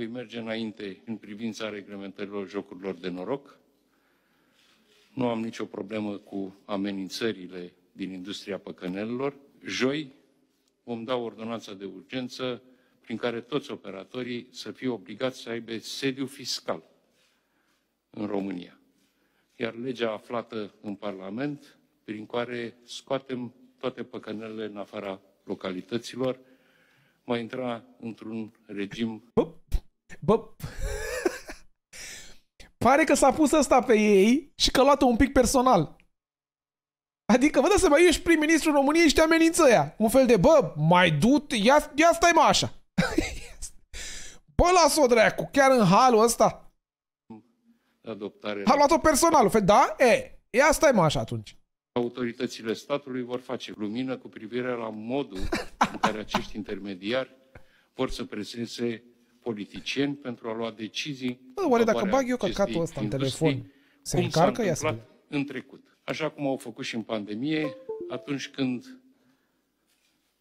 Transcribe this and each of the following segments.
voi merge înainte în privința reglementărilor jocurilor de noroc. Nu am nicio problemă cu amenințările din industria păcănelilor. Joi vom da ordonanța de urgență prin care toți operatorii să fie obligați să aibă sediu fiscal în România. Iar legea aflată în Parlament, prin care scoatem toate păcănelele în afara localităților, mai intra într-un regim... Hop. Bă... Pare că s-a pus ăsta pe ei și că luat-o un pic personal. Adică, vă dați seama, ești prim-ministru României și te amenință ea. Un fel de, bă, mai dut, ia, ia stai mă așa. bă, las-o dracu, chiar în halul ăsta. Adoptare. A luat-o personal, fel, da? E, ia stai mă așa atunci. Autoritățile statului vor face lumină cu privire la modul în care acești intermediari vor să prezinte politicieni pentru a lua decizii. Bă, oare dacă bag eu căcatul ăsta în telefon, se cum încarcă ea spune? în trecut. Așa cum au făcut și în pandemie, atunci când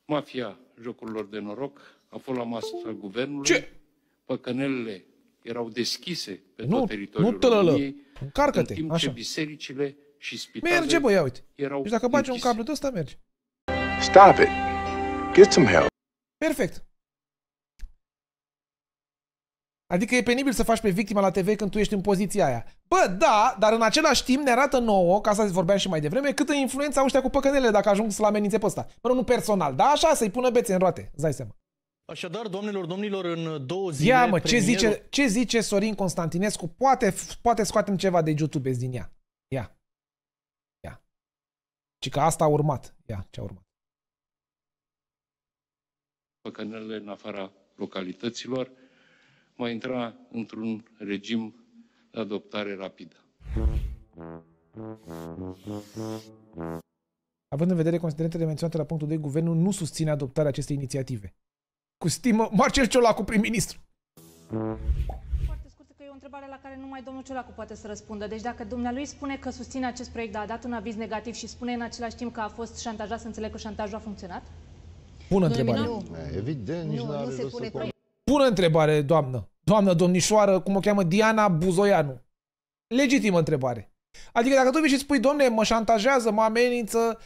mafia jocurilor de noroc a fost la masă guvernului, Ce? păcănelele erau deschise pe nu, tot teritoriul nu tălălă. României, Încarcă-te, în timp așa. ce bisericile și spitalele merge, bă, ia uite. erau Deci dacă bagi un cablu de ăsta, merge. Stop it. Get some help. Perfect. Adică e penibil să faci pe victima la TV când tu ești în poziția aia. Bă, da, dar în același timp ne arată nouă, ca să vorbeam și mai devreme, câtă influență au ăștia cu păcănele dacă ajung să-l amenințe pe ăsta. Mă nu personal, Da, așa să-i pună bețe în roate, îți dai seama. Așadar, domnilor, domnilor, în două zile... Ia mă, premierul... ce, zice, ce zice Sorin Constantinescu? Poate, poate scoatem ceva de YouTube din ea. Ia. Ia. Și că asta a urmat. Ia, ce a urmat. Păcănele în afara localităților, va intra într-un regim de adoptare rapidă. Având în vedere considerentele menționate la punctul 2, guvernul nu susține adoptarea acestei inițiative. Cu stimă, Marcel Ciolacu, prim-ministru! că o întrebare la care numai domnul Ciolacu poate să răspundă. Deci dacă dumnealui spune că susține acest proiect, dar a dat un aviz negativ și spune în același timp că a fost șantajat, să înțeleg că șantajul a funcționat? Bună întrebare. Nu, nu. Evident, nici nu, nu se pune proiect. Bună întrebare, doamnă doamnă domnișoară, cum o cheamă, Diana Buzoianu? Legitimă întrebare. Adică dacă tu vii și spui, domne, mă șantajează, mă amenință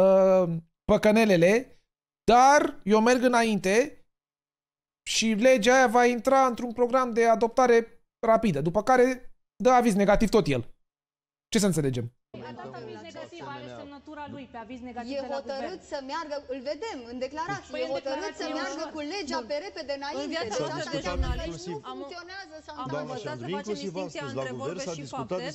uh, păcănelele, dar eu merg înainte și legea aia va intra într-un program de adoptare rapidă, după care dă aviz negativ tot el. Ce să înțelegem? A dat aviz negativ, natura lui pe aviz negativ e de la hotărât să meargă, îl vedem în declarație, păi, e hotărât să meargă cu legea Bun. pe repede înainte. În deci așa înseamnă că nu funcționează sau Am învățat să facem distinția între vorbe și fapte.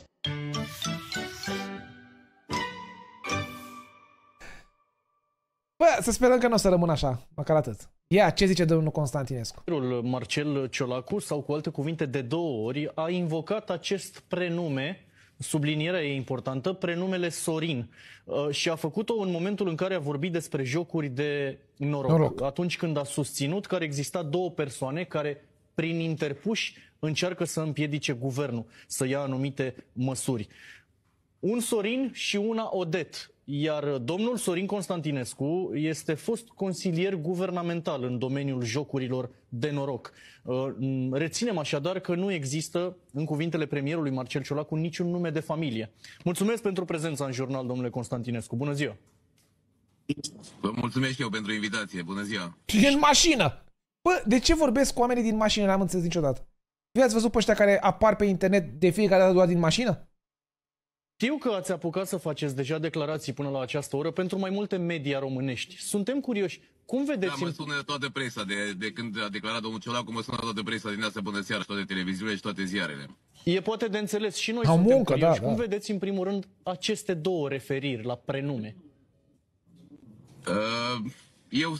Bă, să sperăm că nu o să rămână așa, măcar atât. Ia, ce zice domnul Constantinescu? Marcel Ciolacu, sau cu alte cuvinte, de două ori, a invocat acest prenume sublinierea e importantă, prenumele Sorin. Uh, și a făcut-o în momentul în care a vorbit despre jocuri de noroc. noroc. Atunci când a susținut că ar exista două persoane care, prin interpuși, încearcă să împiedice guvernul să ia anumite măsuri. Un Sorin și una Odet iar domnul Sorin Constantinescu este fost consilier guvernamental în domeniul jocurilor de noroc. Uh, reținem așadar că nu există, în cuvintele premierului Marcel Ciolacu, niciun nume de familie. Mulțumesc pentru prezența în jurnal, domnule Constantinescu. Bună ziua! Vă mulțumesc eu pentru invitație. Bună ziua! Și în mașină! Bă, de ce vorbesc cu oamenii din mașină? N-am înțeles niciodată. Vi ați văzut pe ăștia care apar pe internet de fiecare dată doar din mașină? Știu că ați apucat să faceți deja declarații până la această oră pentru mai multe media românești. Suntem curioși. Cum vedeți... Da, mă sună toată presa. De, de când a declarat domnul Ciolacu, mă sună toată presa din asta până seara și toate televiziunile și toate ziarele. E poate de înțeles. Și noi Am suntem muncă, curioși. Da, Cum da. vedeți, în primul rând, aceste două referiri la prenume? Uh, eu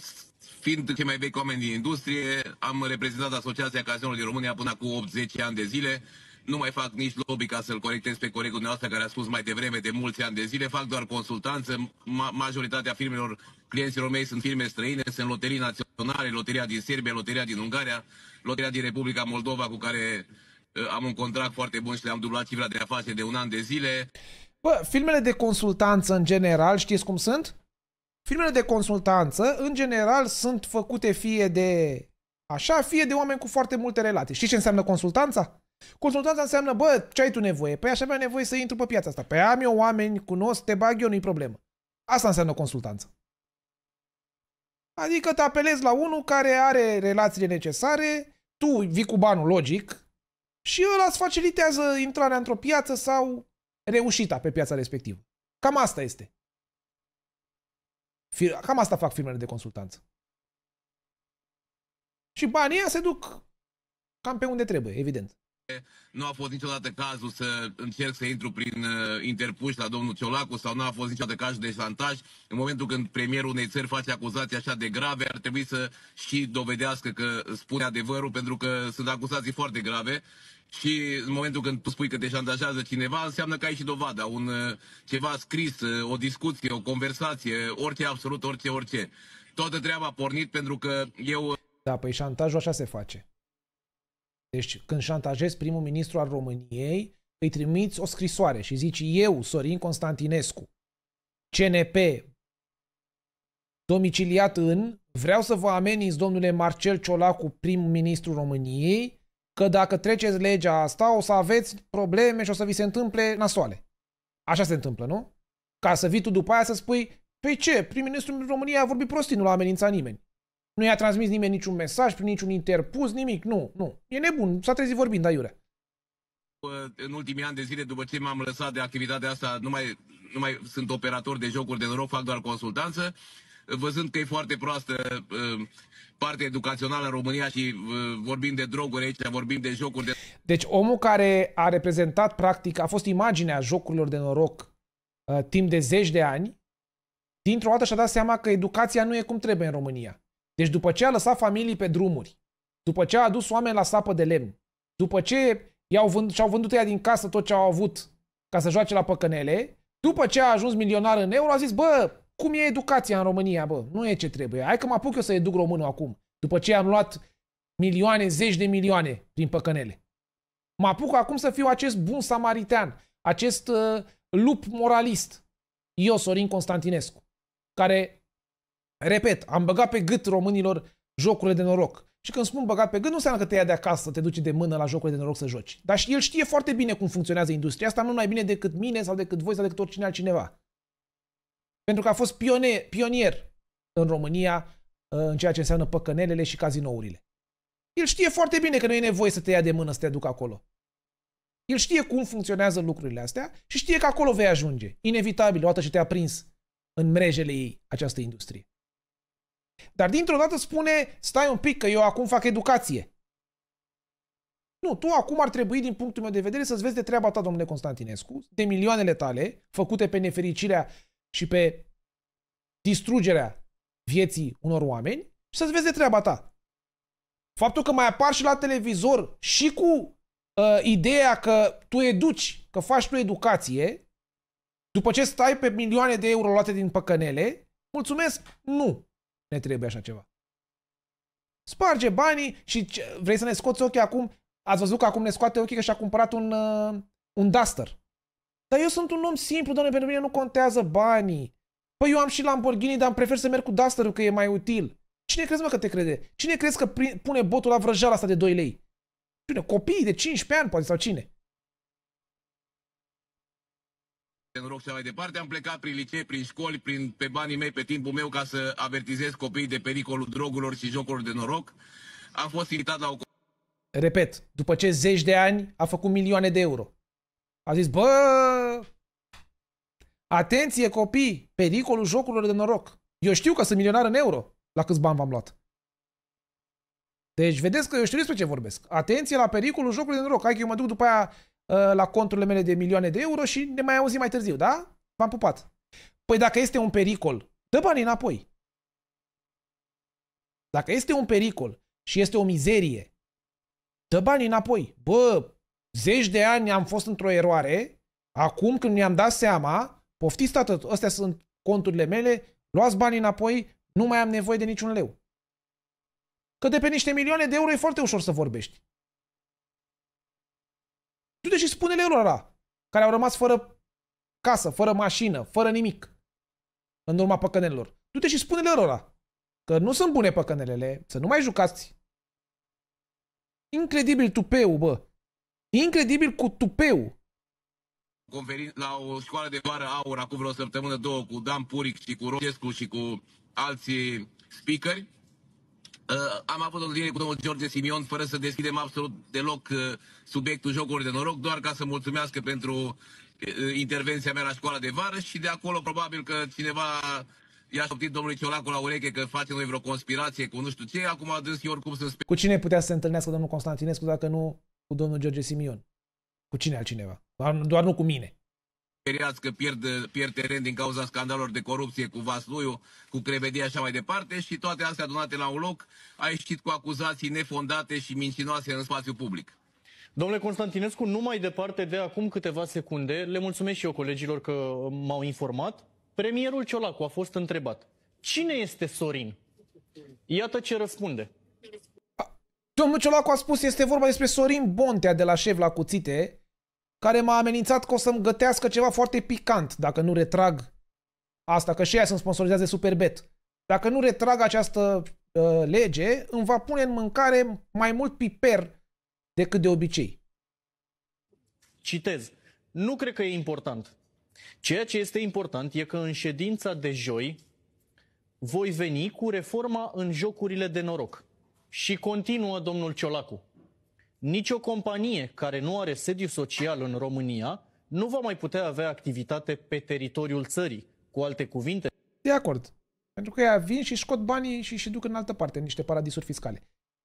fiind cei mai vechi oameni din industrie, am reprezentat Asociația Cazinelor din România până cu 80 ani de zile. Nu mai fac nici lobby ca să-l corectez pe colegul dumneavoastră care a spus mai devreme de mulți ani de zile. Fac doar consultanță. Ma majoritatea firmelor, clienților mei sunt firme străine, sunt loterii naționale, loteria din Serbia, loteria din Ungaria, loteria din Republica Moldova cu care uh, am un contract foarte bun și le-am dublat cifra de afaceri de un an de zile. Bă, filmele de consultanță în general, știți cum sunt? Filmele de consultanță, în general, sunt făcute fie de așa, fie de oameni cu foarte multe relații. Știți ce înseamnă consultanța? Consultanța înseamnă, bă, ce ai tu nevoie? Păi aș avea nevoie să intru pe piața asta. Păi am eu oameni, cunosc, te bag eu, nu-i problemă. Asta înseamnă consultanță. Adică te apelezi la unul care are relațiile necesare, tu vii cu banul logic și ăla îți facilitează intrarea într-o piață sau reușita pe piața respectivă. Cam asta este. Cam asta fac firmele de consultanță. Și banii se duc cam pe unde trebuie, evident. Nu a fost niciodată cazul să încerc să intru prin uh, interpuși la domnul Ciolacu sau nu a fost niciodată cazul de șantaj. În momentul când premierul unei țări face acuzații așa de grave, ar trebui să și dovedească că spune adevărul, pentru că sunt acuzații foarte grave. Și în momentul când tu spui că te șantajează cineva, înseamnă că ai și dovada, un uh, ceva scris, uh, o discuție, o conversație, orice, absolut orice, orice. Toată treaba a pornit pentru că eu... Da, păi șantajul așa se face. Deci când șantajezi primul ministru al României, îi trimiți o scrisoare și zici eu, Sorin Constantinescu, CNP, domiciliat în, vreau să vă ameniți, domnule Marcel Ciolacu, primul ministru României, că dacă treceți legea asta o să aveți probleme și o să vi se întâmple nasoale. Așa se întâmplă, nu? Ca să vii tu după aia să spui, păi ce, prim-ministrul României a vorbit prostii, nu l-a amenințat nimeni. Nu i-a transmis nimeni niciun mesaj, prin niciun interpus, nimic. Nu, nu. E nebun. S-a trezit vorbind, aiurea. În ultimii ani de zile, după ce m-am lăsat de activitatea asta, nu mai, nu mai sunt operator de jocuri de noroc, fac doar consultanță. Văzând că e foarte proastă partea educațională în România și vorbim de droguri aici, vorbim de jocuri de... Deci omul care a reprezentat, practic, a fost imaginea jocurilor de noroc ă, timp de zeci de ani, dintr-o dată și-a dat seama că educația nu e cum trebuie în România. Deci după ce a lăsat familii pe drumuri, după ce a adus oameni la sapă de lemn, după ce i-au vând, și-au vândut ea din casă tot ce au avut ca să joace la păcănele, după ce a ajuns milionar în euro, a zis, bă, cum e educația în România, bă? Nu e ce trebuie. Hai că mă apuc eu să educ românul acum. După ce am luat milioane, zeci de milioane prin păcănele. Mă apuc acum să fiu acest bun samaritean, acest uh, lup moralist. Eu, Sorin Constantinescu, care Repet, am băgat pe gât românilor jocurile de noroc. Și când spun băgat pe gât, nu înseamnă că te ia de acasă, te duci de mână la jocurile de noroc să joci. Dar și el știe foarte bine cum funcționează industria asta, nu mai bine decât mine sau decât voi sau decât oricine altcineva. Pentru că a fost pionier, pionier în România uh, în ceea ce înseamnă păcănelele și cazinourile. El știe foarte bine că nu e nevoie să te ia de mână să te ducă acolo. El știe cum funcționează lucrurile astea și știe că acolo vei ajunge. Inevitabil, dată ce te-a prins în mrejele ei această industrie. Dar dintr-o dată spune, stai un pic că eu acum fac educație. Nu, tu acum ar trebui, din punctul meu de vedere, să-ți vezi de treaba ta, domnule Constantinescu, de milioanele tale, făcute pe nefericirea și pe distrugerea vieții unor oameni, și să-ți vezi de treaba ta. Faptul că mai apar și la televizor și cu uh, ideea că tu educi, că faci tu educație, după ce stai pe milioane de euro luate din păcănele, mulțumesc, nu ne trebuie așa ceva. Sparge banii și vrei să ne scoți ochii acum? Ați văzut că acum ne scoate ochii că și-a cumpărat un, uh, un Duster. Dar eu sunt un om simplu, doamne, pentru mine nu contează banii. Păi eu am și Lamborghini, dar îmi prefer să merg cu Duster că e mai util. Cine crezi, mă, că te crede? Cine crezi că pune botul la vrăjeala asta de 2 lei? Cine? Copiii de 15 ani, poate, sau cine? De rog și mai departe, am plecat prin licee, prin școli, prin, pe banii mei, pe timpul meu, ca să avertizez copiii de pericolul drogurilor și jocurilor de noroc. Am fost invitat la o... Repet, după ce zeci de ani a făcut milioane de euro. A zis, bă, atenție copii, pericolul jocurilor de noroc. Eu știu că sunt milionar în euro, la câți bani v-am luat. Deci vedeți că eu știu despre ce vorbesc. Atenție la pericolul jocului de noroc. Hai că eu mă duc după aia Ă, la conturile mele de milioane de euro și ne mai auzim mai târziu, da? V-am pupat. Păi dacă este un pericol, dă banii înapoi. Dacă este un pericol și este o mizerie, dă banii înapoi. Bă, zeci de ani am fost într-o eroare, acum când mi-am dat seama, poftiți tată, astea sunt conturile mele, luați banii înapoi, nu mai am nevoie de niciun leu. Că de pe niște milioane de euro e foarte ușor să vorbești. Du-te și spune-le lor care au rămas fără casă, fără mașină, fără nimic în urma păcănelor. Du-te și spune-le lor că nu sunt bune păcănelele, să nu mai jucați. Incredibil tupeu, bă. Incredibil cu tupeu conferin, la o școală de vară aur acum vreo săptămână, două, cu Dan Puric și cu Rogescu și cu alții speakeri Uh, am avut o întâlnire cu domnul George Simion fără să deschidem absolut deloc uh, subiectul jocuri de noroc, doar ca să mulțumească pentru uh, intervenția mea la școala de vară și de acolo probabil că cineva i-a șoptit domnului Ciolacu la ureche că face noi vreo conspirație cu nu știu ce, acum a dus oricum să Cu cine putea să se întâlnească domnul Constantinescu dacă nu cu domnul George Simion? Cu cine altcineva? Doar, doar nu cu mine speriați că pierd, pierd teren din cauza scandalurilor de corupție cu Vasluiu, cu Crevedia și așa mai departe și toate astea adunate la un loc a ieșit cu acuzații nefondate și mincinoase în spațiu public. Domnule Constantinescu, nu mai departe de acum câteva secunde, le mulțumesc și eu colegilor că m-au informat, premierul Ciolacu a fost întrebat. Cine este Sorin? Iată ce răspunde. Domnul Ciolacu a spus, este vorba despre Sorin Bontea de la șef la cuțite, care m-a amenințat că o să-mi gătească ceva foarte picant dacă nu retrag asta, că și ea sunt sponsorizează de Superbet. Dacă nu retrag această uh, lege, îmi va pune în mâncare mai mult piper decât de obicei. Citez. Nu cred că e important. Ceea ce este important e că în ședința de joi voi veni cu reforma în jocurile de noroc. Și continuă domnul Ciolacu nicio companie care nu are sediu social în România nu va mai putea avea activitate pe teritoriul țării. Cu alte cuvinte... De acord. Pentru că ea vin și scot banii și și duc în altă parte, în niște paradisuri fiscale.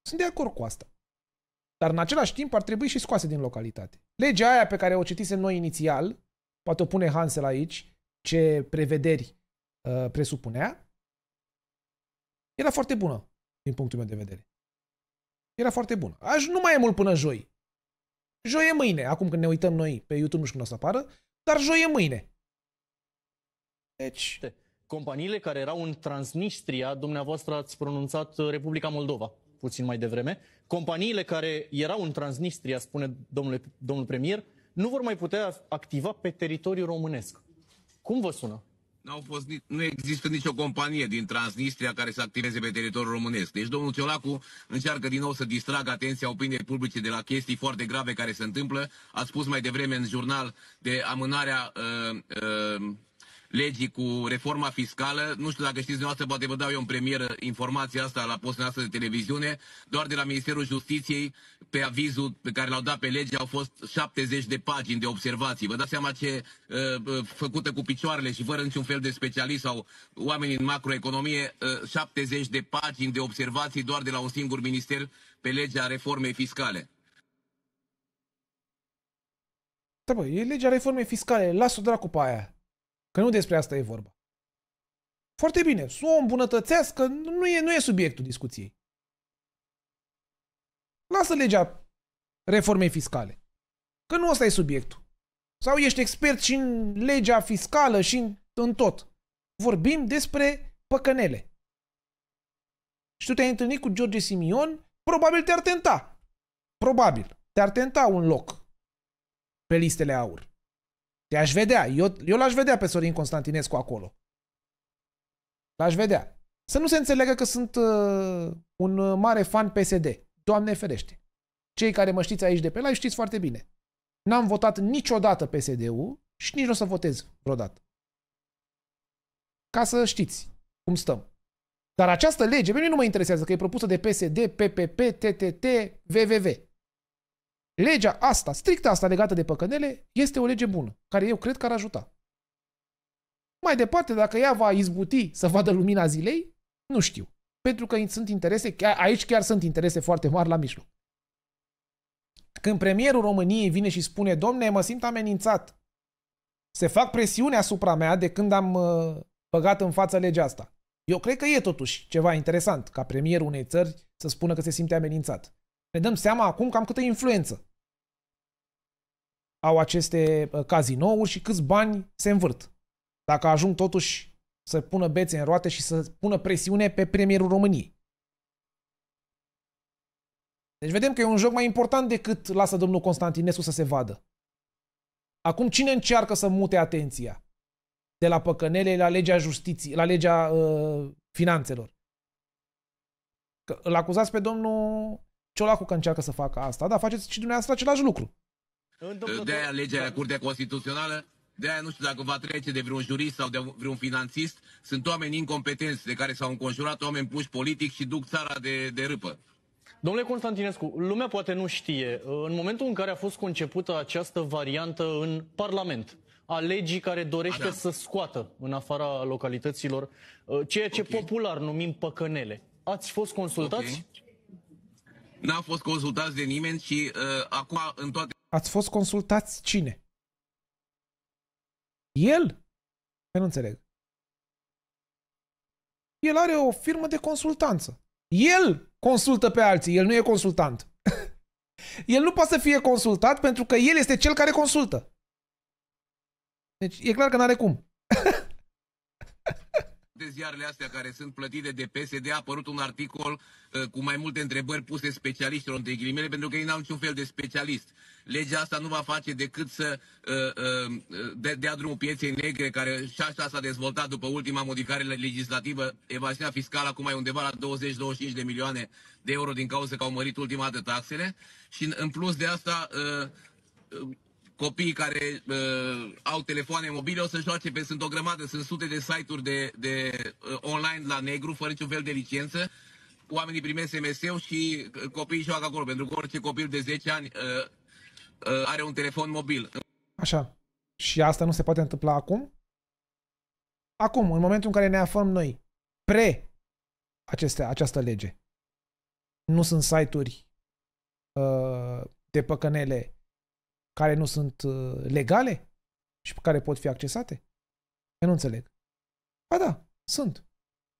Sunt de acord cu asta. Dar în același timp ar trebui și scoase din localitate. Legea aia pe care o citisem noi inițial, poate o pune Hansel aici, ce prevederi uh, presupunea, era foarte bună, din punctul meu de vedere. Era foarte bună. Aș nu mai e mult până joi. Joi e mâine, acum când ne uităm noi pe YouTube, nu știu când o să apară, dar joi e mâine. Deci... Companiile care erau în Transnistria, dumneavoastră ați pronunțat uh, Republica Moldova puțin mai devreme, companiile care erau în Transnistria, spune domnule, domnul premier, nu vor mai putea activa pe teritoriul românesc. Cum vă sună? N-au fost, nu există nicio companie din Transnistria care să activeze pe teritoriul românesc. Deci domnul Ciolacu încearcă din nou să distragă atenția opiniei publice de la chestii foarte grave care se întâmplă. A spus mai devreme în jurnal de amânarea uh, uh, legii cu reforma fiscală. Nu știu dacă știți dumneavoastră, poate vă dau eu în premieră informația asta la postul noastră de televiziune. Doar de la Ministerul Justiției, pe avizul pe care l-au dat pe lege, au fost 70 de pagini de observații. Vă dați seama ce uh, uh, făcută cu picioarele și fără niciun fel de specialist sau oameni în macroeconomie, 70 uh, de pagini de observații doar de la un singur minister pe legea reformei fiscale. Da, bă, e legea reformei fiscale, las-o dracu pe aia. Că nu despre asta e vorba. Foarte bine, să o îmbunătățească, nu e, nu e subiectul discuției. Lasă legea reformei fiscale. Că nu ăsta e subiectul. Sau ești expert și în legea fiscală și în, în tot. Vorbim despre păcănele. Și tu te-ai întâlnit cu George Simion, probabil te-ar tenta. Probabil. Te-ar tenta un loc pe listele aur. Te-aș vedea. Eu, eu l-aș vedea pe Sorin Constantinescu acolo. L-aș vedea. Să nu se înțeleagă că sunt uh, un mare fan PSD. Doamne ferește. Cei care mă știți aici de pe la, știți foarte bine. N-am votat niciodată PSD-ul și nici nu o să votez vreodată. Ca să știți cum stăm. Dar această lege, pe mine nu mă interesează că e propusă de PSD, PPP, TTT, VVV. Legea asta, strict asta legată de păcănele, este o lege bună, care eu cred că ar ajuta. Mai departe, dacă ea va izbuti să vadă lumina zilei, nu știu. Pentru că sunt interese, aici chiar sunt interese foarte mari la mijloc. Când premierul României vine și spune, domne, mă simt amenințat, se fac presiune asupra mea de când am uh, băgat în față legea asta. Eu cred că e totuși ceva interesant ca premierul unei țări să spună că se simte amenințat. Ne dăm seama acum cam câtă influență au aceste uh, cazinouri și câți bani se învârt. Dacă ajung totuși să pună bețe în roate și să pună presiune pe premierul României. Deci vedem că e un joc mai important decât lasă domnul Constantinescu să se vadă. Acum cine încearcă să mute atenția? De la păcănele la legea justiției, la legea uh, finanțelor. Că îl acuzați pe domnul Ciolacu că încearcă să facă asta, dar faceți și dumneavoastră același lucru de aia legea la da. Curtea Constituțională, de aia nu știu dacă va trece de vreun jurist sau de vreun finanțist. Sunt oameni incompetenți de care s-au înconjurat oameni puși politic și duc țara de, de râpă. Domnule Constantinescu, lumea poate nu știe. În momentul în care a fost concepută această variantă în Parlament, a legii care dorește Așa. să scoată în afara localităților uh, ceea ce okay. popular numim păcănele, ați fost consultați? Okay. N-am fost consultați de nimeni și uh, acum în toate... Ați fost consultați cine? El? Eu nu înțeleg. El are o firmă de consultanță. El consultă pe alții, el nu e consultant. el nu poate să fie consultat pentru că el este cel care consultă. Deci e clar că n-are cum. de ziarele astea care sunt plătite de PSD a apărut un articol uh, cu mai multe întrebări puse specialiștilor, între ghilimele, pentru că ei n-au niciun fel de specialist. Legea asta nu va face decât să uh, uh, de dea drumul pieței negre, care și așa s-a dezvoltat după ultima modificare legislativă, evaziunea fiscală, acum e undeva la 20-25 de milioane de euro din cauza că au mărit ultima dată taxele. Și în, plus de asta, uh, uh copiii care uh, au telefoane mobile o să joace pe, sunt o grămadă, sunt sute de site-uri de, de uh, online la negru, fără niciun fel de licență. Oamenii primesc SMS-ul și uh, copiii joacă acolo, pentru că orice copil de 10 ani uh, uh, are un telefon mobil. Așa. Și asta nu se poate întâmpla acum? Acum, în momentul în care ne aflăm noi, pre aceste, această lege, nu sunt site-uri uh, de păcănele care nu sunt uh, legale și care pot fi accesate? Eu nu înțeleg. Ba da, sunt.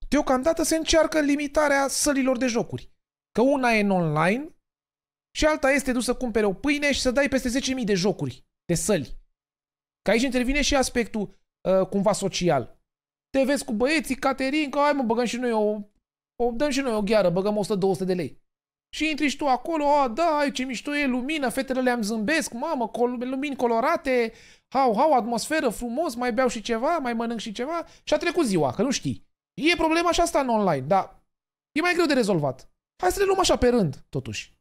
Deocamdată se încearcă limitarea sălilor de jocuri. Că una e în online și alta este dus să cumpere o pâine și să dai peste 10.000 de jocuri, de săli. Că aici intervine și aspectul uh, cumva social. Te vezi cu băieții, Caterin, că hai mă, băgăm și noi o, o dăm și noi o gheară, băgăm 100-200 de lei. Și intri și tu acolo, a, da, ai ce mișto e, lumină, fetele le-am zâmbesc, mamă, col- lumini colorate, hau, hau, atmosferă, frumos, mai beau și ceva, mai mănânc și ceva și a trecut ziua, că nu știi. E problema și asta în online, dar e mai greu de rezolvat. Hai să le luăm așa pe rând, totuși.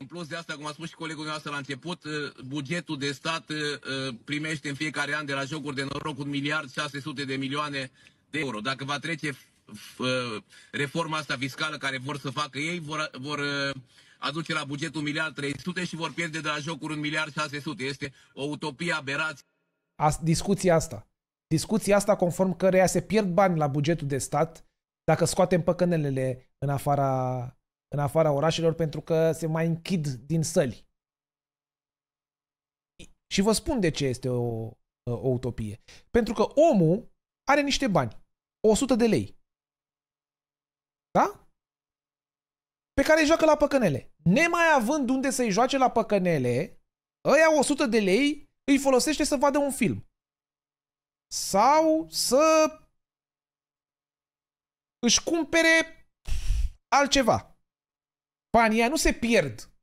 În plus de asta, cum a spus și colegul meu la început, uh, bugetul de stat uh, uh, primește în fiecare an de la Jocuri de Noroc un miliard 600 de milioane de euro. Dacă va trece Uh, reforma asta fiscală care vor să facă ei, vor, vor uh, aduce la buget 1 miliard 300 și vor pierde de la jocuri 1 miliard 600. Este o utopie aberație. As, discuția asta. Discuția asta conform căreia se pierd bani la bugetul de stat dacă scoatem păcănelele în afara, în afara orașelor pentru că se mai închid din săli. Și vă spun de ce este o, o utopie. Pentru că omul are niște bani, 100 de lei. Da? Pe care îi joacă la păcănele. Nemai având unde să-i joace la păcănele, ăia 100 de lei îi folosește să vadă un film. Sau să își cumpere altceva. Banii aia nu se pierd.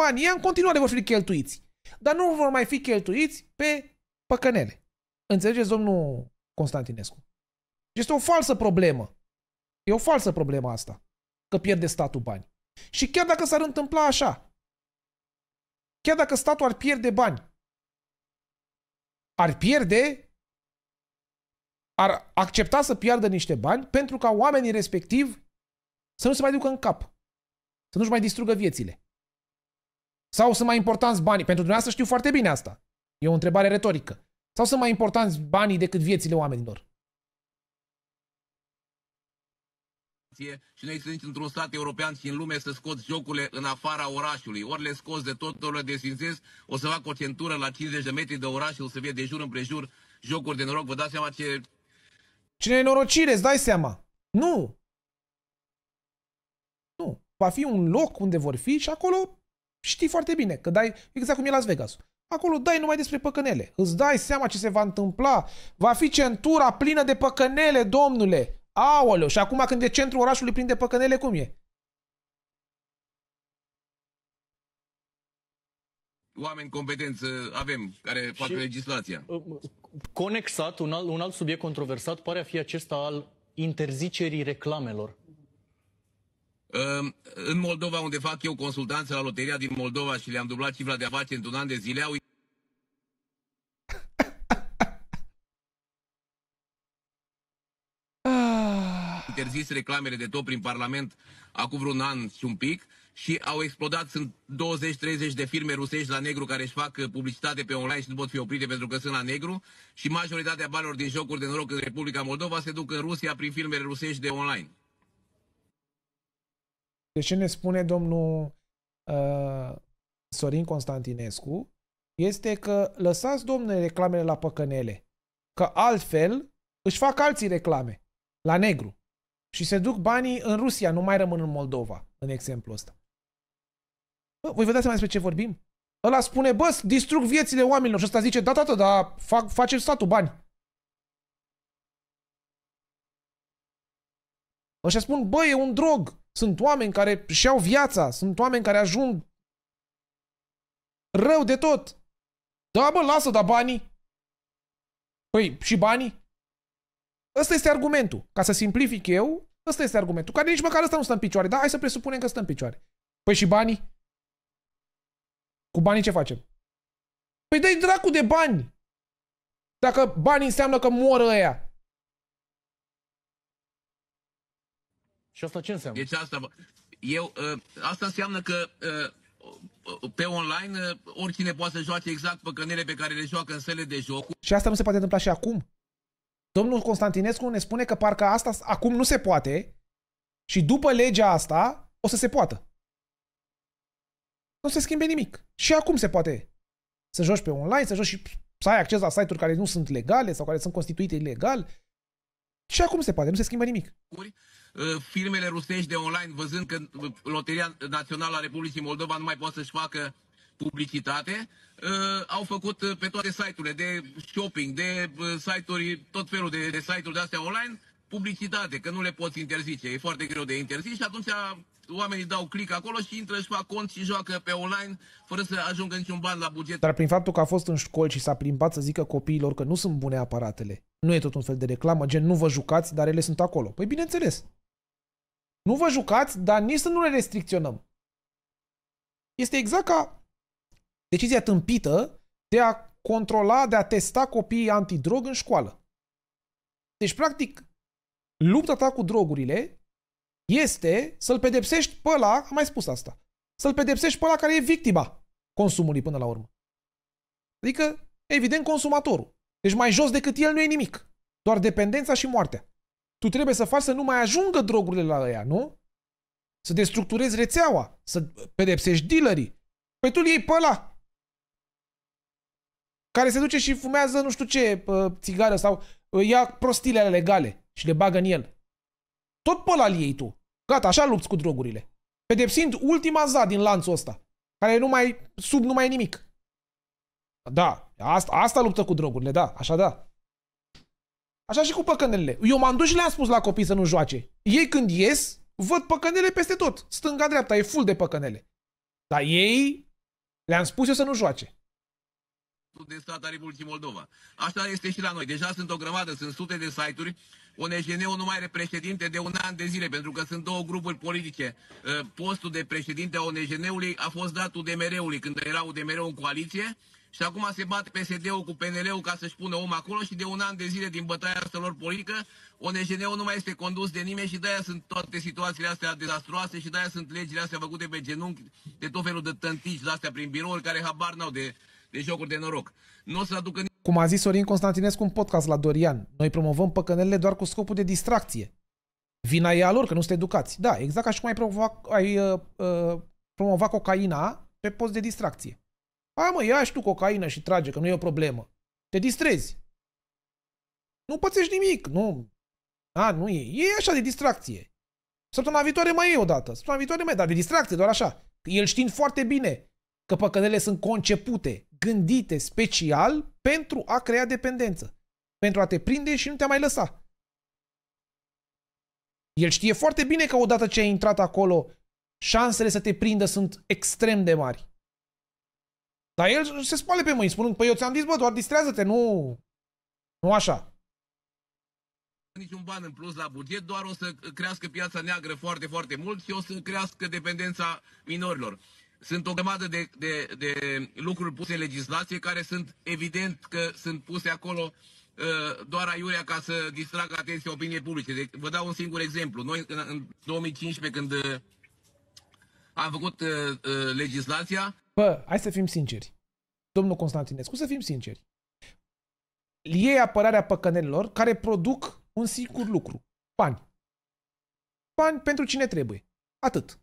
Banii aia în continuare vor fi cheltuiți. Dar nu vor mai fi cheltuiți pe păcănele. Înțelegeți, domnul Constantinescu? Este o falsă problemă. E o falsă problema asta, că pierde statul bani. Și chiar dacă s-ar întâmpla așa, chiar dacă statul ar pierde bani, ar pierde, ar accepta să piardă niște bani pentru ca oamenii respectiv să nu se mai ducă în cap, să nu-și mai distrugă viețile. Sau sunt mai importanți banii? Pentru dumneavoastră știu foarte bine asta. E o întrebare retorică. Sau sunt mai importanți banii decât viețile oamenilor? federație și nu există nici într-un stat european și în lume să scoți jocurile în afara orașului. Ori le scoți de tot, ori le desfințez, o să fac o centură la 50 de metri de oraș și o să fie de jur împrejur jocuri de noroc. Vă dați seama ce... Cine norocire, îți dai seama. Nu! Nu. Va fi un loc unde vor fi și acolo știi foarte bine că dai exact cum e Las Vegas. Acolo dai numai despre păcănele. Îți dai seama ce se va întâmpla. Va fi centura plină de păcănele, domnule. Aoleu, și acum când e centrul orașului plin de păcănele, cum e? Oameni competenți avem, care fac și, legislația. Uh, uh, conexat, un alt, un alt subiect controversat pare a fi acesta al interzicerii reclamelor. În Moldova, unde fac eu consultanță la loteria din Moldova și le-am dublat cifra de afaceri într-un an de zile, au interzis reclamele de tot prin Parlament acum vreun an și un pic și au explodat, sunt 20-30 de firme rusești la negru care își fac uh, publicitate pe online și nu pot fi oprite pentru că sunt la negru și majoritatea banilor din jocuri de noroc în Republica Moldova se duc în Rusia prin firmele rusești de online. De ce ne spune domnul uh, Sorin Constantinescu este că lăsați, domnule, reclamele la păcănele, că altfel își fac alții reclame, la negru și se duc banii în Rusia, nu mai rămân în Moldova, în exemplu ăsta. Bă, voi vă dați mai despre ce vorbim? Ăla spune, bă, distrug viețile oamenilor și ăsta zice, da, tată, da fac, face statul bani. Așa spun, bă, e un drog. Sunt oameni care își iau viața, sunt oameni care ajung rău de tot. Da, bă, lasă, da banii. Păi, și banii? Ăsta este argumentul. Ca să simplific eu, ăsta este argumentul. Care nici măcar ăsta nu stă în picioare, dar hai să presupunem că stă în picioare. Păi și banii? Cu banii ce facem? Păi dai dracu de bani! Dacă banii înseamnă că moră ăia. Și asta ce înseamnă? Deci asta, eu, ă, asta înseamnă că ă, ă, pe online oricine poate să joace exact păcănele pe care le joacă în sele de joc. Și asta nu se poate întâmpla și acum? Domnul Constantinescu ne spune că parcă asta acum nu se poate și după legea asta o să se poată. Nu se schimbe nimic. Și acum se poate să joci pe online, să joci și să ai acces la site-uri care nu sunt legale sau care sunt constituite ilegal. Și acum se poate, nu se schimbă nimic. Ă, firmele rusești de online, văzând că Loteria Națională a Republicii Moldova nu mai poate să-și facă publicitate, uh, au făcut uh, pe toate site-urile de shopping, de uh, site-uri, tot felul de, de site-uri de astea online, publicitate, că nu le poți interzice, e foarte greu de interzis și atunci oamenii dau click acolo și intră, și fac cont și joacă pe online fără să ajungă niciun ban la buget. Dar prin faptul că a fost în școli și s-a plimbat să zică copiilor că nu sunt bune aparatele, nu e tot un fel de reclamă, gen nu vă jucați, dar ele sunt acolo. Păi bineînțeles. Nu vă jucați, dar nici să nu le restricționăm. Este exact ca Decizia tâmpită de a controla, de a testa copiii antidrog în școală. Deci, practic, lupta ta cu drogurile este să-l pedepsești pe ăla, am mai spus asta, să-l pedepsești pe ăla care e victima consumului până la urmă. Adică, evident, consumatorul. Deci mai jos decât el nu e nimic. Doar dependența și moartea. Tu trebuie să faci să nu mai ajungă drogurile la ea, nu? Să destructurezi rețeaua, să pedepsești dealerii. Păi tu iei pe ăla care se duce și fumează nu știu ce țigară sau ia prostile ale legale și le bagă în el. Tot pe la ei tu. Gata, așa lupți cu drogurile. Pedepsind ultima za din lanțul ăsta, care nu mai, sub nu mai e nimic. Da, asta, asta luptă cu drogurile, da, așa da. Așa și cu păcănelele. Eu m-am dus și le-am spus la copii să nu joace. Ei când ies, văd păcănele peste tot. Stânga-dreapta, e full de păcănele. Dar ei le-am spus eu să nu joace de stat a Republicii Moldova. Așa este și la noi. Deja sunt o grămadă, sunt sute de site-uri. ONGN-ul nu mai are președinte de un an de zile, pentru că sunt două grupuri politice. Ă, postul de președinte a ONGN-ului a fost dat UDMR-ului când era UDMR-ul în coaliție și acum se bat PSD-ul cu PNL-ul ca să-și pună om acolo și de un an de zile din bătaia asta lor politică, ONGN-ul nu mai este condus de nimeni și de-aia sunt toate situațiile astea dezastroase și de-aia sunt legile astea făcute pe genunchi de tot felul de tântici de astea prin birouri care habar n-au de de jocuri de noroc. Nu o să aducă Cum a zis Sorin Constantinescu în podcast la Dorian, noi promovăm păcănelele doar cu scopul de distracție. Vina e a lor că nu sunt educați. Da, exact ca și cum ai, promova, ai uh, uh, promova cocaina pe post de distracție. Hai mă, ia și tu cocaină și trage, că nu e o problemă. Te distrezi. Nu pățești nimic, nu. A, nu e. E așa de distracție. Săptămâna viitoare mai e o dată. Săptămâna viitoare mai e, dar de distracție, doar așa. El știind foarte bine că păcănele sunt concepute gândite special pentru a crea dependență. Pentru a te prinde și nu te mai lăsa. El știe foarte bine că odată ce ai intrat acolo, șansele să te prindă sunt extrem de mari. Dar el se spală pe mâini, spunând, păi eu ți-am zis, bă, doar distrează-te, nu... Nu așa. Niciun ban în plus la buget, doar o să crească piața neagră foarte, foarte mult și o să crească dependența minorilor sunt o grămadă de, de, de lucruri puse în legislație care sunt evident că sunt puse acolo uh, doar aiurea ca să distragă atenția opiniei publice. Deci, vă dau un singur exemplu. Noi în, 2015 când uh, am făcut uh, uh, legislația... Bă, hai să fim sinceri. Domnul Constantinescu, să fim sinceri. Ei apărarea păcănelilor care produc un singur lucru. Bani. Bani pentru cine trebuie. Atât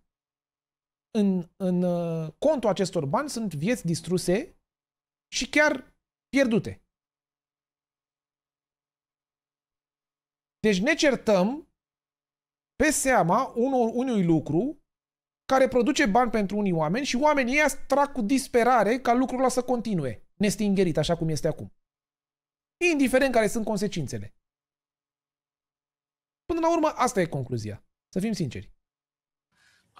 în, în uh, contul acestor bani sunt vieți distruse și chiar pierdute. Deci ne certăm pe seama unor, unui lucru care produce bani pentru unii oameni și oamenii ăia trag cu disperare ca lucrul să continue nestingerit, așa cum este acum. Indiferent care sunt consecințele. Până la urmă, asta e concluzia. Să fim sinceri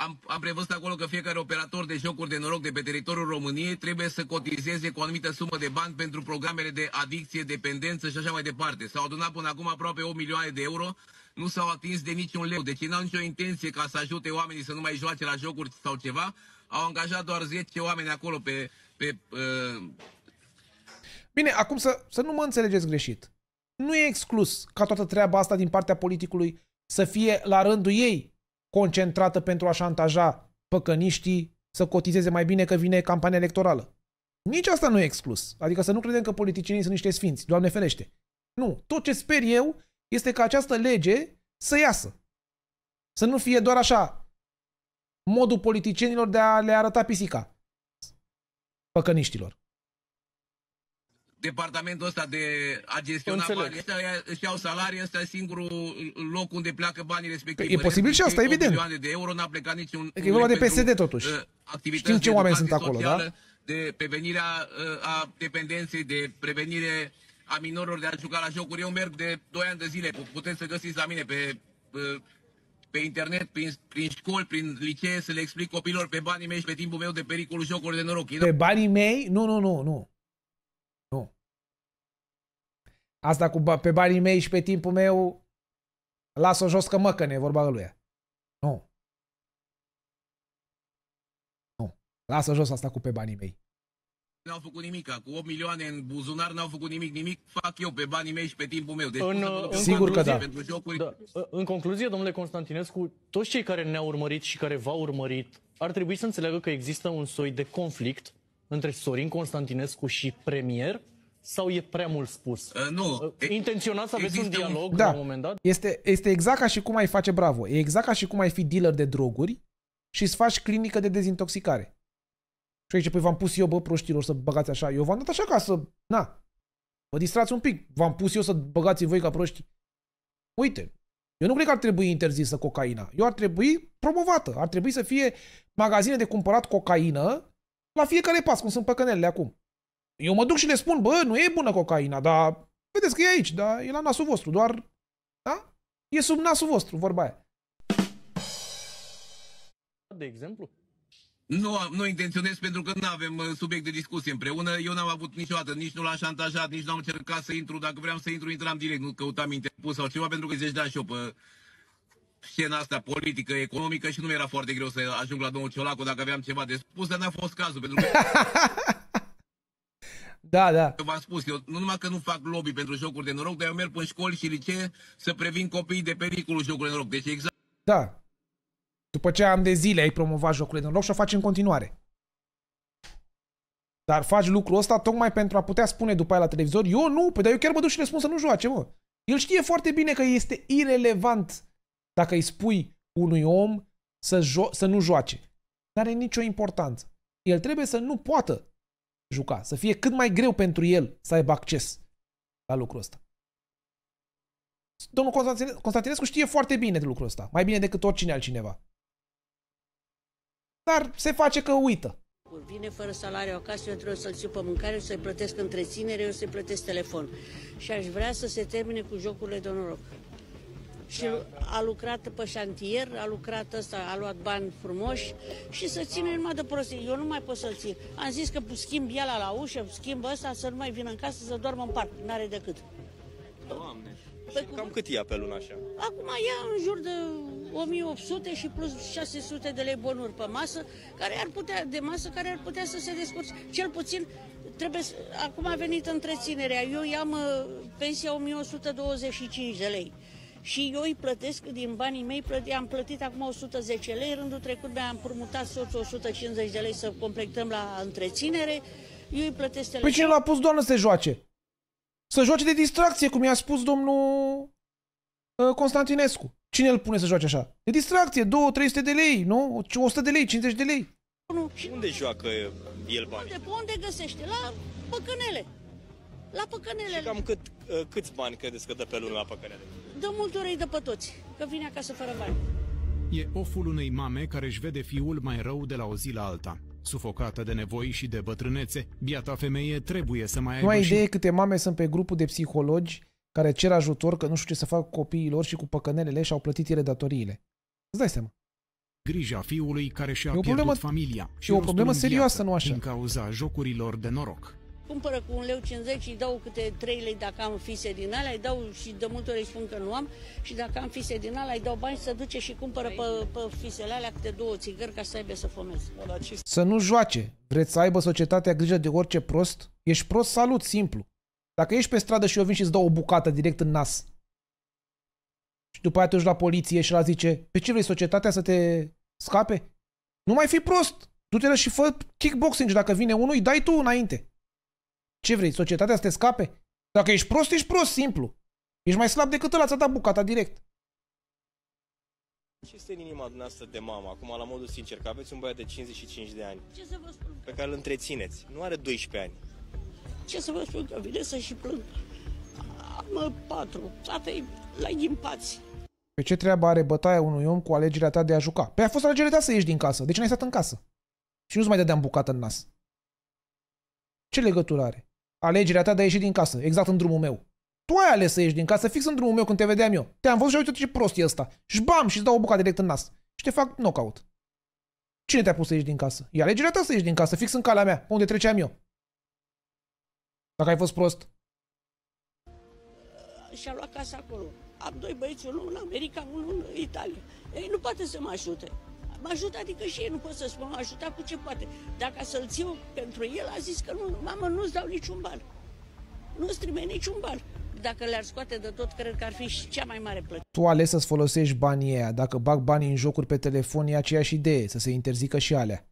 am, am prevăzut acolo că fiecare operator de jocuri de noroc de pe teritoriul României trebuie să cotizeze cu o anumită sumă de bani pentru programele de adicție, dependență și așa mai departe. S-au adunat până acum aproape 8 milioane de euro, nu s-au atins de niciun leu, deci n-au nicio intenție ca să ajute oamenii să nu mai joace la jocuri sau ceva. Au angajat doar 10 oameni acolo pe... pe uh... Bine, acum să, să nu mă înțelegeți greșit. Nu e exclus ca toată treaba asta din partea politicului să fie la rândul ei concentrată pentru a șantaja păcăniștii să cotizeze mai bine că vine campania electorală. Nici asta nu e exclus. Adică să nu credem că politicienii sunt niște sfinți, Doamne ferește. Nu. Tot ce sper eu este că această lege să iasă. Să nu fie doar așa modul politicienilor de a le arăta pisica păcăniștilor departamentul ăsta de a gestiona banii ăștia, își iau salarii, ăsta e singurul loc unde pleacă banii respectivi. Păi e posibil și asta, evident. milioane de euro n-a plecat niciun... Adică e vorba de PSD totuși. Uh, Știm ce oameni sunt acolo, da? socială, da? De prevenirea uh, a dependenței, de prevenire a minorilor de a juca la jocuri. Eu merg de 2 ani de zile, puteți să găsiți la mine pe uh, pe internet, prin, prin școli, prin licee, să le explic copilor pe banii mei și pe timpul meu de pericolul jocurilor de noroc. Pe banii mei? Nu, nu, nu, nu. Asta cu, pe banii mei și pe timpul meu, las-o jos că mă, că ne vorba lui. Nu. Nu. Lasă jos asta cu pe banii mei. N-au făcut nimic, cu 8 milioane în buzunar n-au făcut nimic, nimic fac eu pe banii mei și pe timpul meu. Deci în, uh, în sigur că da. Pentru jocuri. da. Uh, în concluzie, domnule Constantinescu, toți cei care ne-au urmărit și care v-au urmărit ar trebui să înțeleagă că există un soi de conflict între Sorin Constantinescu și premier sau e prea mult spus? Uh, nu. Uh, intenționat să aveți un dialog un... Da. la un moment dat? Este, este exact ca și cum ai face bravo. E exact ca și cum ai fi dealer de droguri și îți faci clinică de dezintoxicare. Și aici, păi v-am pus eu, bă, proștilor, să băgați așa. Eu v-am dat așa ca să... Na, vă distrați un pic. V-am pus eu să băgați voi ca proști. Uite, eu nu cred că ar trebui interzisă cocaina. Eu ar trebui promovată. Ar trebui să fie magazine de cumpărat cocaină la fiecare pas, cum sunt păcănelele acum. Eu mă duc și le spun, bă, nu e bună cocaina, dar vedeți că e aici, dar e la nasul vostru, doar, da? E sub nasul vostru, vorba aia. De exemplu? Nu, nu intenționez pentru că nu avem uh, subiect de discuție împreună. Eu n-am avut niciodată, nici nu l-am șantajat, nici nu am încercat să intru. Dacă vreau să intru, intram direct, nu căutam interpus sau ceva, pentru că zici da și eu pe scena asta politică, economică și nu mi era foarte greu să ajung la domnul Ciolacu dacă aveam ceva de spus, dar n-a fost cazul, pentru că... Da, da. Eu v-am spus, eu nu numai că nu fac lobby pentru jocuri de noroc, dar eu merg în școli și licee să previn copiii de pericolul jocului de noroc. Deci exact... Da. După ce am de zile ai promovat jocurile de noroc și o faci în continuare. Dar faci lucrul ăsta tocmai pentru a putea spune după aia la televizor, eu nu, păi dar eu chiar mă duc și le spun să nu joace, mă. El știe foarte bine că este irelevant dacă îi spui unui om să, jo- să nu joace. N-are nicio importanță. El trebuie să nu poată juca. Să fie cât mai greu pentru el să aibă acces la lucrul ăsta. Domnul Constantinescu știe foarte bine de lucrul ăsta, mai bine decât oricine altcineva. Dar se face că uită. Vine fără salariu acasă, eu trebuie să-l țiu pe mâncare, să-i plătesc întreținere, eu să-i plătesc telefon. Și aș vrea să se termine cu jocurile de noroc și a lucrat pe șantier, a lucrat ăsta, a luat bani frumoși și să ține numai de prostii. Eu nu mai pot să țin. Am zis că schimb iala la ușă, schimb ăsta, să nu mai vină în casă, să doarmă în parc. N-are decât. Doamne! Pe cum... Cam cât ia pe lună așa? Acum ia în jur de 1800 și plus 600 de lei bonuri pe masă, care ar putea, de masă care ar putea să se descurce. Cel puțin trebuie, să, acum a venit întreținerea. Eu i-am uh, pensia 1125 de lei și eu îi plătesc din banii mei, am plătit acum 110 lei, rândul trecut mi am împrumutat soțul 150 de lei să completăm la întreținere, eu îi plătesc Păi cine l-a pus doamnă să joace? Să joace de distracție, cum i-a spus domnul uh, Constantinescu. Cine îl pune să joace așa? De distracție, 2-300 de lei, nu? 100 de lei, 50 de lei. Unde joacă el banii? Unde, unde găsește? La păcănele. La păcănele. Și cam cât, uh, câți bani credeți că dă pe lună la păcănele? De multe ori îi dă pe toți, că vine acasă fără bani. E oful unei mame care își vede fiul mai rău de la o zi la alta. Sufocată de nevoi și de bătrânețe, biata femeie trebuie să mai aibă Nu ai idee și... câte mame sunt pe grupul de psihologi care cer ajutor că nu știu ce să fac copiilor și cu păcănelele și au plătit ele datoriile. Îți dai seama. Grija fiului care și-a pierdut problemă, familia. Și e o problemă serioasă, nu așa? Din cauza jocurilor de noroc. Cumpără cu un leu 50 și dau câte 3 lei dacă am fise din alea, îi dau și de multe ori îi spun că nu am și dacă am fise din alea, îi dau bani să duce și cumpără pe, pe fisele alea câte două țigări ca să aibă să fumeze. Să nu joace. Vreți să aibă societatea grijă de orice prost? Ești prost, salut, simplu. Dacă ești pe stradă și eu vin și îți dau o bucată direct în nas, și după aia te la poliție și la zice, pe ce vrei societatea să te scape? Nu mai fi prost! Du-te și fă kickboxing și dacă vine unul, îi dai tu înainte. Ce vrei, societatea să te scape? Dacă ești prost, ești prost, simplu. Ești mai slab decât ăla, ți-a dat bucata direct. Ce este în inima dumneavoastră de mamă, acum la modul sincer, că aveți un băiat de 55 de ani Ce să vă spun? pe care îl întrețineți, nu are 12 ani. Ce să vă spun, că vine să și plâng. Am patru, tatăi la ghimpați. Pe ce treabă are bătaia unui om cu alegerea ta de a juca? Păi a fost alegerea ta să ieși din casă, deci n-ai stat în casă. Și nu-ți mai dădeam bucată în nas. Ce legătură are? alegerea ta de a ieși din casă, exact în drumul meu. Tu ai ales să ieși din casă fix în drumul meu când te vedeam eu. Te-am văzut și uite ce prost e ăsta. Și bam, și îți dau o bucată direct în nas. Și te fac knockout. Cine te-a pus să ieși din casă? E alegerea ta să ieși din casă, fix în calea mea, unde treceam eu. Dacă ai fost prost. Uh, și-a luat casa acolo. Am doi băieți, unul în America, unul în Italia. Ei nu poate să mă ajute m-a ajutat, adică și ei nu pot să spun, m-a ajutat cu ce poate. Dacă să-l țiu pentru el, a zis că nu, mamă, nu-ți dau niciun ban. Nu-ți trimit niciun ban. Dacă le-ar scoate de tot, cred că ar fi și cea mai mare plăcere. Tu ales să-ți folosești banii aia. Dacă bag banii în jocuri pe telefon, e aceeași idee, să se interzică și alea.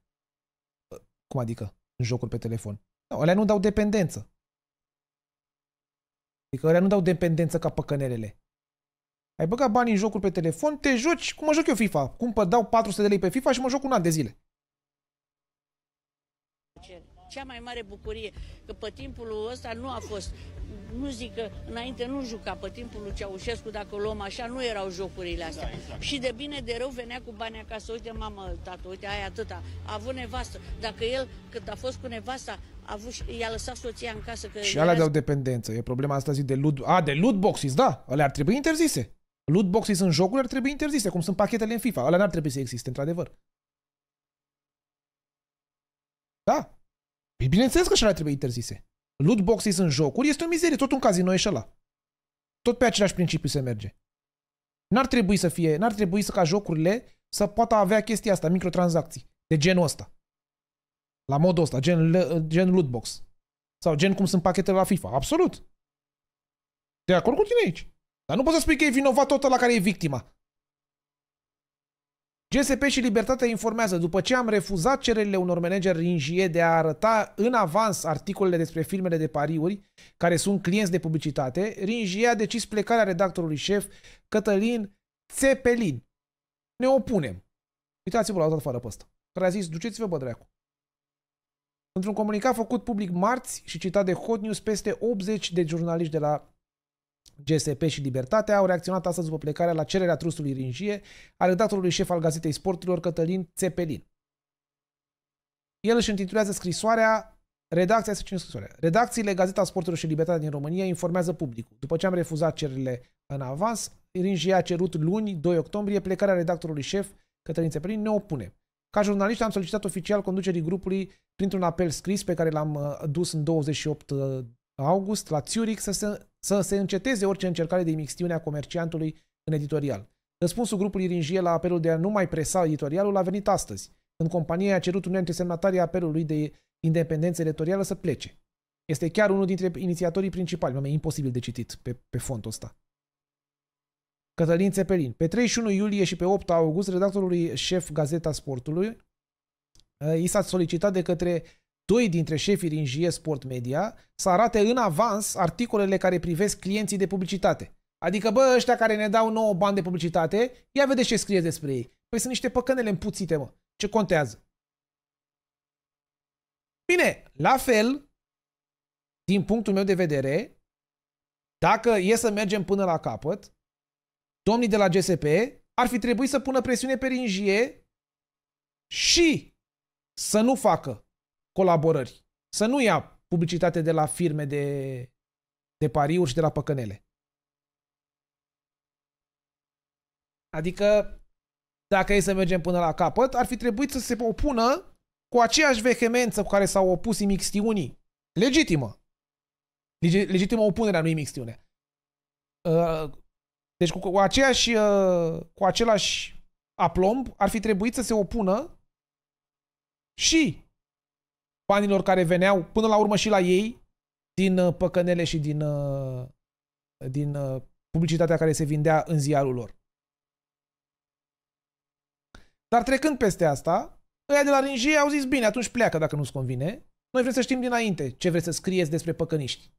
Cum adică? În jocuri pe telefon. No, alea nu dau dependență. Adică alea nu dau dependență ca păcănelele. Ai băgat banii în jocuri pe telefon, te joci cum mă joc eu FIFA. Cum dau 400 de lei pe FIFA și mă joc un an de zile. Cea mai mare bucurie, că pe timpul ăsta nu a fost, nu zic că înainte nu juca, pe timpul lui Ceaușescu, dacă o luăm așa, nu erau jocurile astea. Da, exact. Și de bine, de rău, venea cu banii acasă, uite mamă, tată, uite, aia atâta, a avut nevastă. Dacă el, când a fost cu nevasta, a avut, i-a lăsat soția în casă. Că și alea de o dependență, e problema asta zi de loot, a, de loot boxes, da, alea ar trebui interzise. Lootboxii sunt jocuri, ar trebui interzise, cum sunt pachetele în FIFA. Alea n-ar trebui să existe, într-adevăr. Da. Păi bineînțeles că și ar trebui interzise. Lootboxii sunt jocuri, este o mizerie, tot un casino e și ăla. Tot pe același principiu se merge. N-ar trebui să fie, n-ar trebui să ca jocurile să poată avea chestia asta, microtransacții, de genul ăsta. La modul ăsta, gen, gen lootbox. Sau gen cum sunt pachetele la FIFA. Absolut. De acord cu tine aici. Dar nu poți să spui că e vinovat tot la care e victima. GSP și Libertatea informează, după ce am refuzat cererile unor manageri rinjie de a arăta în avans articolele despre filmele de pariuri, care sunt clienți de publicitate, rinjie a decis plecarea redactorului șef Cătălin Țepelin. Ne opunem. Uitați-vă la dat fără pe ăsta, care a zis, duceți-vă bă dracu. Într-un comunicat făcut public marți și citat de Hot News, peste 80 de jurnaliști de la GSP și Libertatea au reacționat astăzi după plecarea la cererea trustului Ringie a redactorului șef al Gazetei Sporturilor Cătălin Țepelin. El își intitulează scrisoarea Redacția este scrisoare. Redacțiile Gazeta Sporturilor și Libertatea din România informează publicul. După ce am refuzat cererile în avans, Ringie a cerut luni, 2 octombrie, plecarea redactorului șef Cătălin Țepelin ne opune. Ca jurnalist am solicitat oficial conducerii grupului printr-un apel scris pe care l-am uh, dus în 28 uh, august la Zurich să se să se înceteze orice încercare de imixtiune a comerciantului în editorial. Răspunsul grupului Ringie la apelul de a nu mai presa editorialul a venit astăzi, când compania a cerut unui dintre apelului de independență editorială să plece. Este chiar unul dintre inițiatorii principali, e imposibil de citit pe, pe fontul ăsta. Cătălin Țepelin. Pe 31 iulie și pe 8 august, redactorului șef Gazeta Sportului uh, i s-a solicitat de către doi dintre șefii din GE Sport Media să arate în avans articolele care privesc clienții de publicitate. Adică, bă, ăștia care ne dau nouă bani de publicitate, ia vedeți ce scrie despre ei. Păi sunt niște păcănele împuțite, mă. Ce contează? Bine, la fel, din punctul meu de vedere, dacă e să mergem până la capăt, domnii de la GSP ar fi trebuit să pună presiune pe Ringie și să nu facă colaborări. Să nu ia publicitate de la firme de, de pariuri și de la păcănele. Adică, dacă e să mergem până la capăt, ar fi trebuit să se opună cu aceeași vehemență cu care s-au opus imixtiunii. Legitimă. Legitimă opunerea, nu imixtiune. Uh, deci cu, cu, aceeași, uh, cu același aplomb ar fi trebuit să se opună și banilor care veneau până la urmă și la ei, din uh, păcănele și din, uh, din uh, publicitatea care se vindea în ziarul lor. Dar trecând peste asta, ăia de la Ringie au zis, bine, atunci pleacă dacă nu-ți convine. Noi vrem să știm dinainte ce vreți să scrieți despre păcăniști.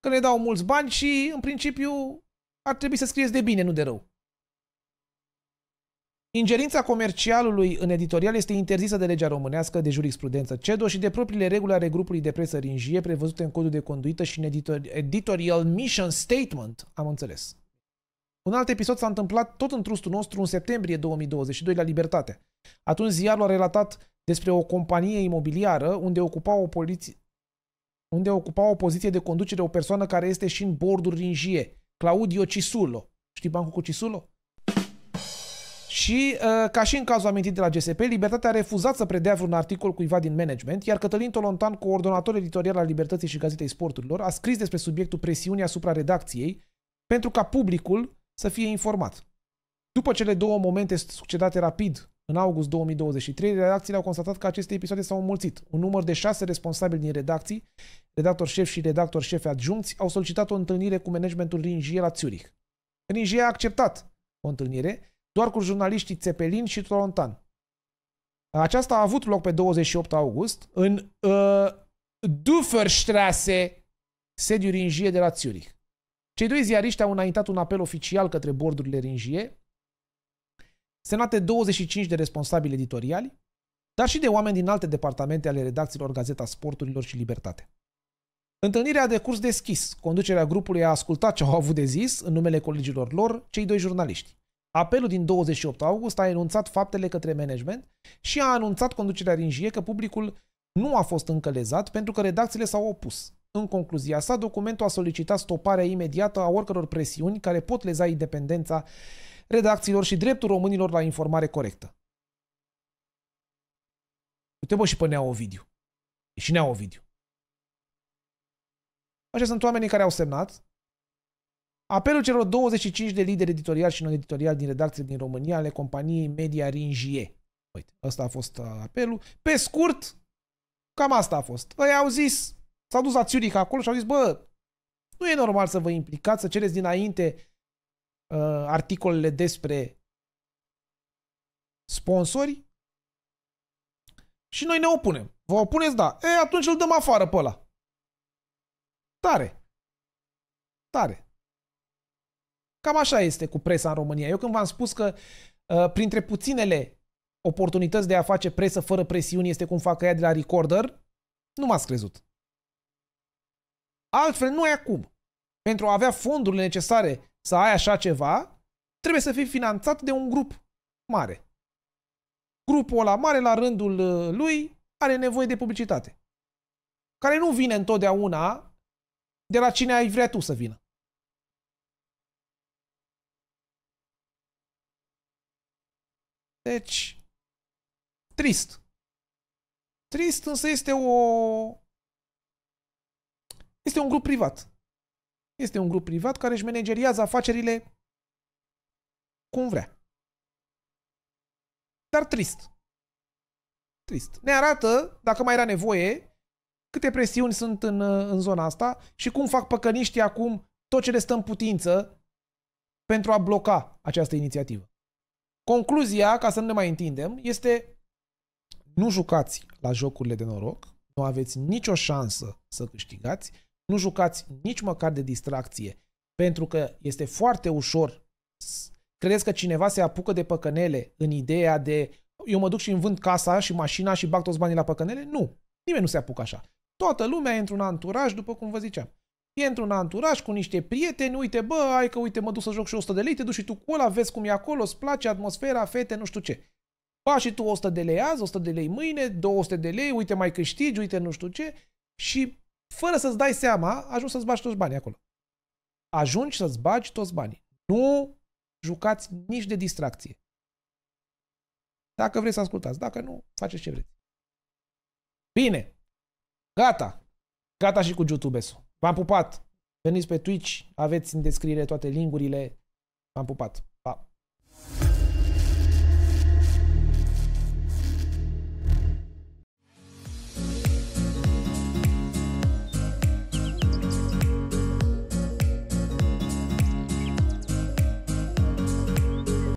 Că ne dau mulți bani și, în principiu, ar trebui să scrieți de bine, nu de rău. Ingerința comercialului în editorial este interzisă de legea românească, de jurisprudență CEDO și de propriile reguli ale grupului de presă Ringie prevăzute în codul de conduită și în editor- editorial mission statement, am înțeles. Un alt episod s-a întâmplat tot în trustul nostru în septembrie 2022 la Libertate. Atunci ziarul a relatat despre o companie imobiliară unde ocupa o, poliție, unde ocupa o poziție de conducere o persoană care este și în bordul Ringie, Claudio Cisulo. Știi bancul cu Cisulo? Și, uh, ca și în cazul amintit de la GSP, Libertatea a refuzat să predea vreun articol cuiva din management, iar Cătălin Tolontan, coordonator editorial al Libertății și Gazetei Sporturilor, a scris despre subiectul presiunii asupra redacției pentru ca publicul să fie informat. După cele două momente succedate rapid în august 2023, redacțiile au constatat că aceste episoade s-au înmulțit. Un număr de șase responsabili din redacții, redactor șef și redactor șef adjunți, au solicitat o întâlnire cu managementul Ringier la Zurich. Ringier a acceptat o întâlnire, doar cu jurnaliștii Țepelin și Trontan. Aceasta a avut loc pe 28 august în uh, Duferstrasse, sediul Ringie de la Zurich. Cei doi ziariști au înaintat un apel oficial către bordurile Ringie, semnate 25 de responsabili editoriali, dar și de oameni din alte departamente ale redacțiilor Gazeta Sporturilor și Libertate. Întâlnirea a decurs deschis. Conducerea grupului a ascultat ce au avut de zis în numele colegilor lor, cei doi jurnaliști. Apelul din 28 august a enunțat faptele către management și a anunțat conducerea ringie că publicul nu a fost încă lezat pentru că redacțiile s-au opus. În concluzia sa, documentul a solicitat stoparea imediată a oricăror presiuni care pot leza independența redacțiilor și dreptul românilor la informare corectă. Uite mă și pe Nea Ovidiu. E și Nea video. Așa sunt oamenii care au semnat Apelul celor 25 de lideri editoriali și non-editoriali din redacție din România ale companiei Media Ringie. Uite, ăsta a fost uh, apelul. Pe scurt, cam asta a fost. Ei au zis, s-au dus la Zurich acolo și au zis, bă, nu e normal să vă implicați, să cereți dinainte uh, articolele despre sponsori și noi ne opunem. Vă opuneți, da. E, atunci îl dăm afară pe ăla. Tare. Tare. Cam așa este cu presa în România. Eu când v-am spus că uh, printre puținele oportunități de a face presă fără presiuni este cum fac ea de la Recorder, nu m-ați crezut. Altfel, nu e acum. Pentru a avea fondurile necesare să ai așa ceva, trebuie să fii finanțat de un grup mare. Grupul ăla mare, la rândul uh, lui, are nevoie de publicitate. Care nu vine întotdeauna de la cine ai vrea tu să vină. Deci, trist. Trist însă este o... Este un grup privat. Este un grup privat care își manageriază afacerile cum vrea. Dar trist. Trist. Ne arată, dacă mai era nevoie, câte presiuni sunt în, în zona asta și cum fac păcăniștii acum tot ce le stă în putință pentru a bloca această inițiativă. Concluzia, ca să nu ne mai întindem, este nu jucați la jocurile de noroc, nu aveți nicio șansă să câștigați, nu jucați nici măcar de distracție, pentru că este foarte ușor. Credeți că cineva se apucă de păcănele în ideea de eu mă duc și îmi vând casa și mașina și bag toți banii la păcănele? Nu, nimeni nu se apucă așa. Toată lumea e într-un anturaj, după cum vă ziceam. E într-un anturaj cu niște prieteni, uite, bă, ai că, uite, mă duc să joc și 100 de lei, te duci și tu cu ăla, vezi cum e acolo, îți place atmosfera, fete, nu știu ce. Ba și tu 100 de lei azi, 100 de lei mâine, 200 de lei, uite, mai câștigi, uite, nu știu ce. Și fără să-ți dai seama, ajungi să-ți bagi toți banii acolo. Ajungi să-ți bagi toți banii. Nu jucați nici de distracție. Dacă vreți să ascultați, dacă nu, faceți ce vreți. Bine, gata. Gata și cu YouTube-ul. V-am pupat! Veniți pe Twitch, aveți în descriere toate linkurile. V-am pupat!